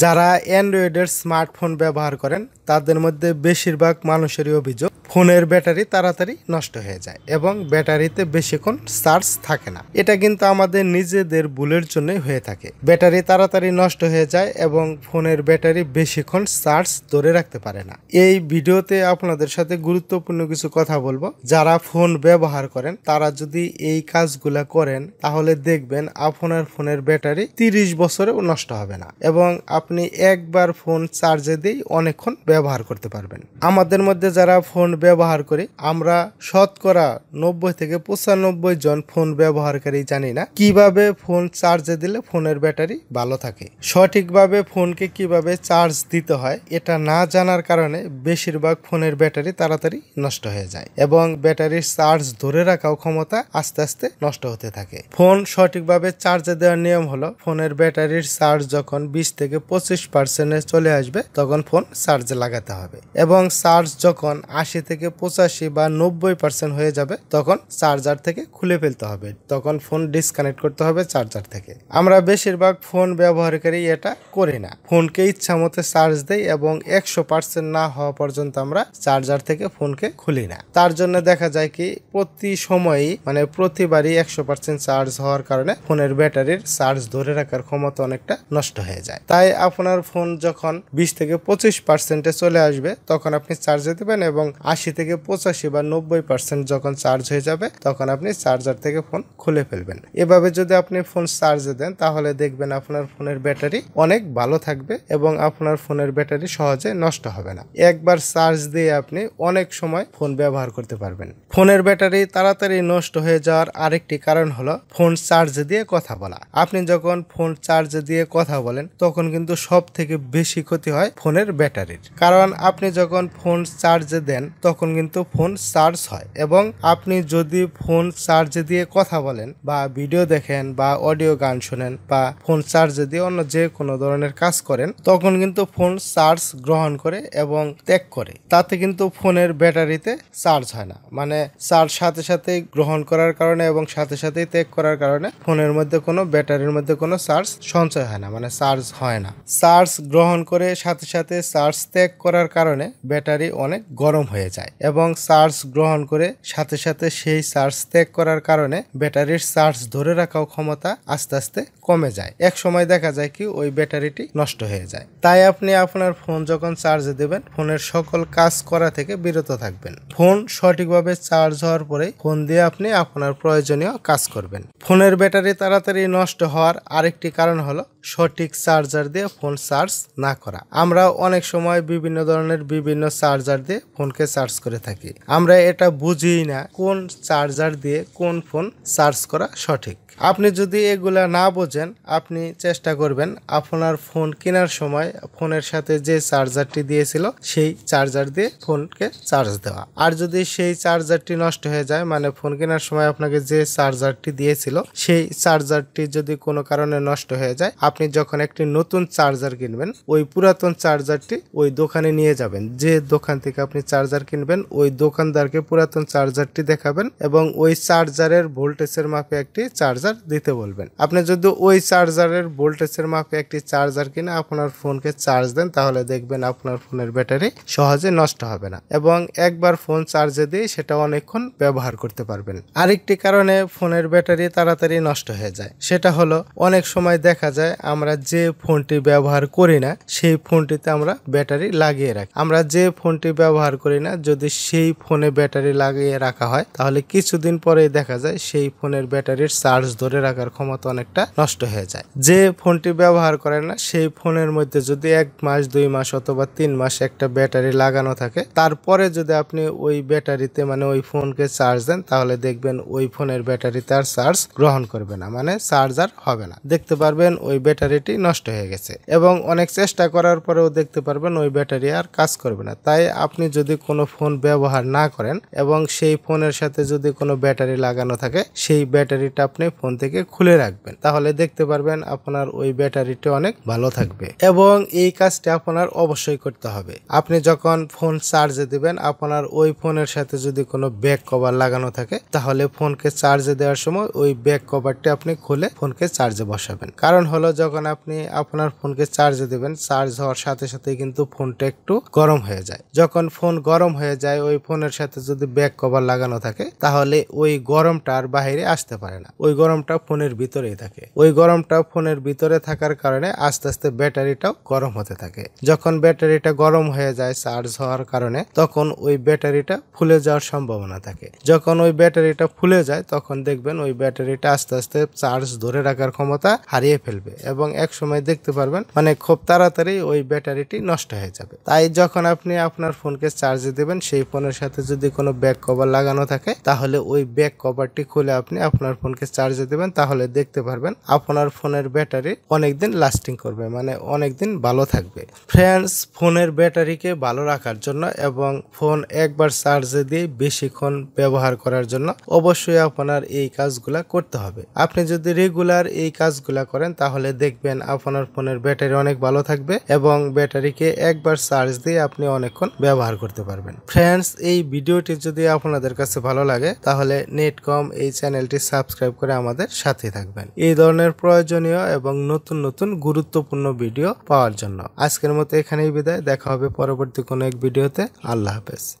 যারা অ্যান্ড্রয়েডের স্মার্টফোন ব্যবহার করেন তাদের মধ্যে বেশিরভাগ মানুষেরই অভিযোগ ফোনের ব্যাটারি তাড়াতাড়ি নষ্ট হয়ে যায় এবং ব্যাটারিতে বেশিক্ষণ চার্জ থাকে না এটা কিন্তু আমাদের নিজেদের ভুলের জন্যই হয়ে থাকে ব্যাটারি তাড়াতাড়ি নষ্ট হয়ে যায় এবং ফোনের ব্যাটারি বেশিক্ষণ চার্জ ধরে রাখতে পারে না এই ভিডিওতে আপনাদের সাথে গুরুত্বপূর্ণ কিছু কথা বলবো যারা ফোন ব্যবহার করেন তারা যদি এই কাজগুলা করেন তাহলে দেখবেন আপনার ফোনের ব্যাটারি তিরিশ বছরেও নষ্ট হবে না এবং আপনি একবার ফোন চার্জে দিয়ে অনেকক্ষণ ব্যবহার করতে পারবেন আমাদের মধ্যে যারা ফোন ব্যবহার করি আমরা শতকরা নব্বই থেকে পঁচানব্বই জন ফোন ব্যবহারকারী জানি না কিভাবে ফোন চার্জে দিলে ফোনের ব্যাটারি ভালো থাকে সঠিকভাবে ফোনকে কিভাবে চার্জ দিতে হয় এটা না জানার কারণে বেশিরভাগ ফোনের ব্যাটারি তাড়াতাড়ি নষ্ট হয়ে যায় এবং ব্যাটারির চার্জ ধরে রাখাও ক্ষমতা আস্তে আস্তে নষ্ট হতে থাকে ফোন সঠিকভাবে চার্জে দেওয়ার নিয়ম হলো ফোনের ব্যাটারির চার্জ যখন বিশ থেকে পঁচিশ পার্সেন্টে চলে আসবে তখন ফোন চার্জে লাগাতে হবে এবং চার্জ যখন আশি থেকে পঁচাশি বা নব্বই পার্সেন্ট হয়ে যাবে তখন চার্জার থেকে খুলে ফেলতে হবে তখন ফোন ডিসকানেক্ট করতে হবে চার্জার থেকে আমরা বেশিরভাগ ফোন ব্যবহারকারী এটা করি না ফোনকে ইচ্ছা মতো চার্জ দেই এবং একশো পার্সেন্ট না হওয়া পর্যন্ত আমরা চার্জার থেকে ফোনকে খুলি না তার জন্য দেখা যায় কি প্রতি সময়ই মানে প্রতিবারই একশো পার্সেন্ট চার্জ হওয়ার কারণে ফোনের ব্যাটারির চার্জ ধরে রাখার ক্ষমতা অনেকটা নষ্ট হয়ে যায় তাই আপনার ফোন যখন বিশ থেকে পঁচিশ পার্সেন্টে চলে আসবে তখন আপনি চার্জ দিতে পারেন এবং আশি আশি থেকে পঁচাশি বা নব্বই পার্সেন্ট যখন চার্জ হয়ে যাবে তখন আপনি চার্জার থেকে ফোন খুলে ফেলবেন এভাবে যদি আপনি ফোন চার্জে দেন তাহলে দেখবেন আপনার ফোনের ব্যাটারি অনেক ভালো থাকবে এবং আপনার ফোনের ব্যাটারি সহজে নষ্ট হবে না একবার চার্জ দিয়ে আপনি অনেক সময় ফোন ব্যবহার করতে পারবেন ফোনের ব্যাটারি তাড়াতাড়ি নষ্ট হয়ে যাওয়ার আরেকটি কারণ হলো ফোন চার্জ দিয়ে কথা বলা আপনি যখন ফোন চার্জ দিয়ে কথা বলেন তখন কিন্তু সব থেকে বেশি ক্ষতি হয় ফোনের ব্যাটারির কারণ আপনি যখন ফোন চার্জে দেন তখন তখন কিন্তু ফোন চার্জ হয় এবং আপনি যদি ফোন চার্জে দিয়ে কথা বলেন বা ভিডিও দেখেন বা অডিও গান শোনেন বা ফোন চার্জে দিয়ে অন্য যে কোনো ধরনের কাজ করেন তখন কিন্তু ফোন চার্জ গ্রহণ করে এবং ত্যাগ করে তাতে কিন্তু ফোনের ব্যাটারিতে চার্জ হয় না মানে চার্জ সাথে সাথে গ্রহণ করার কারণে এবং সাথে সাথেই ত্যাগ করার কারণে ফোনের মধ্যে কোনো ব্যাটারির মধ্যে কোনো চার্জ সঞ্চয় হয় না মানে চার্জ হয় না চার্জ গ্রহণ করে সাথে সাথে চার্জ ত্যাগ করার কারণে ব্যাটারি অনেক গরম হয়ে যায় চায় এবং চার্জ গ্রহণ করে সাথে সাথে সেই চার্জ ত্যাগ করার কারণে ব্যাটারির চার্জ ধরে রাখাও ক্ষমতা আস্তে আস্তে কমে যায় এক সময় দেখা যায় কি ওই ব্যাটারিটি নষ্ট হয়ে যায় তাই আপনি আপনার ফোন যখন চার্জে দেবেন ফোনের সকল কাজ করা থেকে বিরত থাকবেন ফোন সঠিকভাবে চার্জ হওয়ার পরে ফোন দিয়ে আপনি আপনার প্রয়োজনীয় কাজ করবেন ফোনের ব্যাটারি তাড়াতাড়ি নষ্ট হওয়ার আরেকটি কারণ হলো সঠিক চার্জার দিয়ে ফোন চার্জ না করা আমরা অনেক সময় বিভিন্ন ধরনের বিভিন্ন চার্জার দিয়ে ফোনকে চার্জ করে থাকি আমরা এটা বুঝি না কোন চার্জার দিয়ে কোন ফোন চার্জ করা সঠিক আপনি যদি এগুলা না বোঝেন করছেন আপনি চেষ্টা করবেন আপনার ফোন কেনার সময় ফোনের সাথে যে চার্জারটি দিয়েছিল সেই চার্জার দিয়ে ফোনকে চার্জ দেওয়া আর যদি সেই চার্জারটি নষ্ট হয়ে যায় মানে ফোন কেনার সময় আপনাকে যে চার্জারটি দিয়েছিল সেই চার্জারটি যদি কোনো কারণে নষ্ট হয়ে যায় আপনি যখন একটি নতুন চার্জার কিনবেন ওই পুরাতন চার্জারটি ওই দোকানে নিয়ে যাবেন যে দোকান থেকে আপনি চার্জার কিনবেন ওই দোকানদারকে পুরাতন চার্জারটি দেখাবেন এবং ওই চার্জারের ভোল্টেজের মাপে একটি চার্জার দিতে বলবেন আপনি যদি ওই চার্জারের ভোল্টেজের মাপে একটি চার্জার কিনে আপনার ফোনকে চার্জ দেন তাহলে দেখবেন আপনার ফোনের ব্যাটারি সহজে নষ্ট হবে না এবং একবার ফোন চার্জে দিয়ে সেটা অনেকক্ষণ ব্যবহার করতে পারবেন আরেকটি কারণে ফোনের ব্যাটারি তাড়াতাড়ি নষ্ট হয়ে যায় সেটা হলো অনেক সময় দেখা যায় আমরা যে ফোনটি ব্যবহার করি না সেই ফোনটিতে আমরা ব্যাটারি লাগিয়ে রাখি আমরা যে ফোনটি ব্যবহার করি না যদি সেই ফোনে ব্যাটারি লাগিয়ে রাখা হয় তাহলে কিছুদিন পরে দেখা যায় সেই ফোনের ব্যাটারির চার্জ ধরে রাখার ক্ষমতা অনেকটা নষ্ট নষ্ট হয়ে যায় যে ফোনটি ব্যবহার করে না সেই ফোনের মধ্যে যদি এক মাস দুই মাস অথবা তিন মাস একটা ব্যাটারি লাগানো থাকে তারপরে যদি আপনি ওই ব্যাটারিতে মানে ওই ফোনকে চার্জ দেন তাহলে দেখবেন ওই ফোনের ব্যাটারি তার চার্জ গ্রহণ করবে না মানে চার্জার হবে না দেখতে পারবেন ওই ব্যাটারিটি নষ্ট হয়ে গেছে এবং অনেক চেষ্টা করার পরেও দেখতে পারবেন ওই ব্যাটারি আর কাজ করবে না তাই আপনি যদি কোনো ফোন ব্যবহার না করেন এবং সেই ফোনের সাথে যদি কোনো ব্যাটারি লাগানো থাকে সেই ব্যাটারিটা আপনি ফোন থেকে খুলে রাখবেন তাহলে দেখতে পারবেন আপনার ওই ব্যাটারিটি অনেক ভালো থাকবে এবং এই কাজটি আপনার অবশ্যই করতে হবে আপনি যখন ফোন চার্জে দিবেন আপনার ওই ফোনের সাথে যদি কোনো ব্যাক কভার লাগানো থাকে তাহলে ফোনকে চার্জে দেওয়ার সময় ওই ব্যাক কভারটি আপনি খুলে ফোনকে চার্জে বসাবেন কারণ হলো যখন আপনি আপনার ফোনকে চার্জে দেবেন চার্জ হওয়ার সাথে সাথে কিন্তু ফোনটা একটু গরম হয়ে যায় যখন ফোন গরম হয়ে যায় ওই ফোনের সাথে যদি ব্যাক কভার লাগানো থাকে তাহলে ওই গরমটা আর বাহিরে আসতে পারে না ওই গরমটা ফোনের ভিতরেই থাকে ওই গরমটা ফোনের ভিতরে থাকার কারণে আস্তে আস্তে ব্যাটারিটাও গরম হতে থাকে যখন ব্যাটারিটা গরম হয়ে যায় চার্জ হওয়ার কারণে তখন ওই ব্যাটারিটা ফুলে যাওয়ার সম্ভাবনা থাকে যখন ওই ব্যাটারিটা ফুলে যায় তখন দেখবেন ওই ব্যাটারিটা আস্তে আস্তে চার্জ ধরে রাখার ক্ষমতা হারিয়ে ফেলবে এবং এক সময় দেখতে পারবেন মানে খুব তাড়াতাড়ি ওই ব্যাটারিটি নষ্ট হয়ে যাবে তাই যখন আপনি আপনার ফোনকে চার্জে দেবেন সেই ফোনের সাথে যদি কোনো ব্যাক কভার লাগানো থাকে তাহলে ওই ব্যাক কভারটি খুলে আপনি আপনার ফোনকে চার্জে দেবেন তাহলে দেখতে পারবেন আপনার ফোনের ব্যাটারি অনেক দিন লাস্টিং করবে মানে অনেক দিন ভালো থাকবে ফ্রেন্ডস ফোনের ব্যাটারিকে ভালো রাখার জন্য এবং ফোন একবার চার্জে দিয়ে বেশিক্ষণ ব্যবহার করার জন্য অবশ্যই আপনার এই কাজগুলা করতে হবে আপনি যদি রেগুলার এই কাজগুলা করেন তাহলে দেখবেন আপনার ফোনের ব্যাটারি অনেক ভালো থাকবে এবং ব্যাটারিকে একবার চার্জ দিয়ে আপনি অনেকক্ষণ ব্যবহার করতে পারবেন ফ্রেন্ডস এই ভিডিওটি যদি আপনাদের কাছে ভালো লাগে তাহলে নেটকম এই চ্যানেলটি সাবস্ক্রাইব করে আমাদের সাথে থাকবেন এই ধরনের প্রয়োজনীয় এবং নতুন নতুন গুরুত্বপূর্ণ ভিডিও পাওয়ার জন্য আজকের মতো এখানেই বিদায় দেখা হবে পরবর্তী কোনো এক ভিডিওতে আল্লাহ হাফেজ